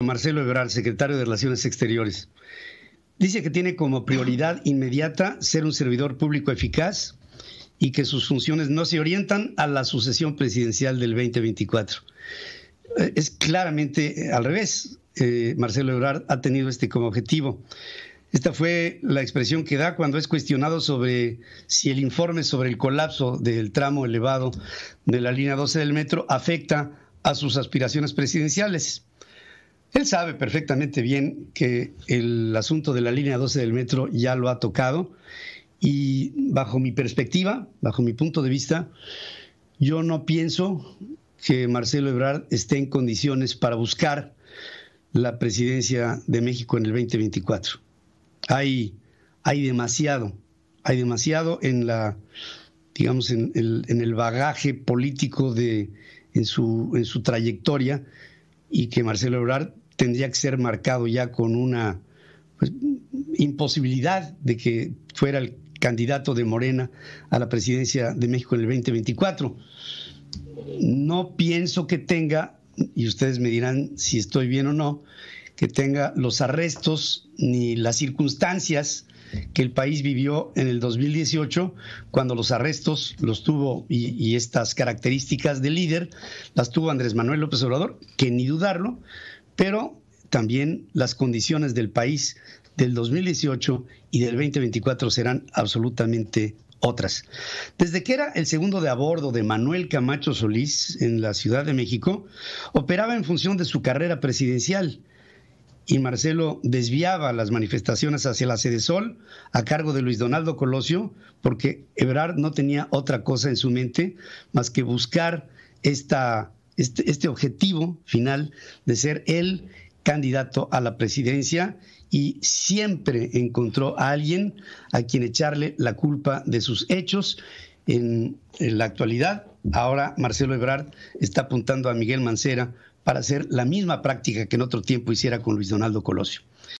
Marcelo Ebrard, secretario de Relaciones Exteriores. Dice que tiene como prioridad inmediata ser un servidor público eficaz y que sus funciones no se orientan a la sucesión presidencial del 2024. Eh, es claramente eh, al revés. Eh, Marcelo Ebrard ha tenido este como objetivo. Esta fue la expresión que da cuando es cuestionado sobre si el informe sobre el colapso del tramo elevado de la línea 12 del metro afecta a sus aspiraciones presidenciales. Él sabe perfectamente bien que el asunto de la línea 12 del metro ya lo ha tocado y bajo mi perspectiva, bajo mi punto de vista, yo no pienso que Marcelo Ebrard esté en condiciones para buscar la presidencia de México en el 2024. Hay, hay demasiado, hay demasiado en la, digamos, en el, en el bagaje político de, en su, en su trayectoria y que Marcelo Ebrard tendría que ser marcado ya con una pues, imposibilidad de que fuera el candidato de Morena a la presidencia de México en el 2024. No pienso que tenga, y ustedes me dirán si estoy bien o no, que tenga los arrestos ni las circunstancias que el país vivió en el 2018, cuando los arrestos los tuvo y, estas características de líder las tuvo Andrés Manuel López Obrador, que ni dudarlo, pero también las condiciones del país del 2018 y del 2024 serán absolutamente otras. Desde que era el segundo de a bordo de Manuel Camacho Solís en la Ciudad de México, operaba en función de su carrera presidencial y Marcelo desviaba las manifestaciones hacia la Sede Sol a cargo de Luis Donaldo Colosio, porque Ebrard no tenía otra cosa en su mente más que buscar esta, este, este objetivo final de ser el candidato a la presidencia y siempre encontró a alguien a quien echarle la culpa de sus hechos. en, la actualidad, ahora Marcelo Ebrard está apuntando a Miguel Mancera para hacer la misma práctica que en otro tiempo hiciera con Luis Donaldo Colosio.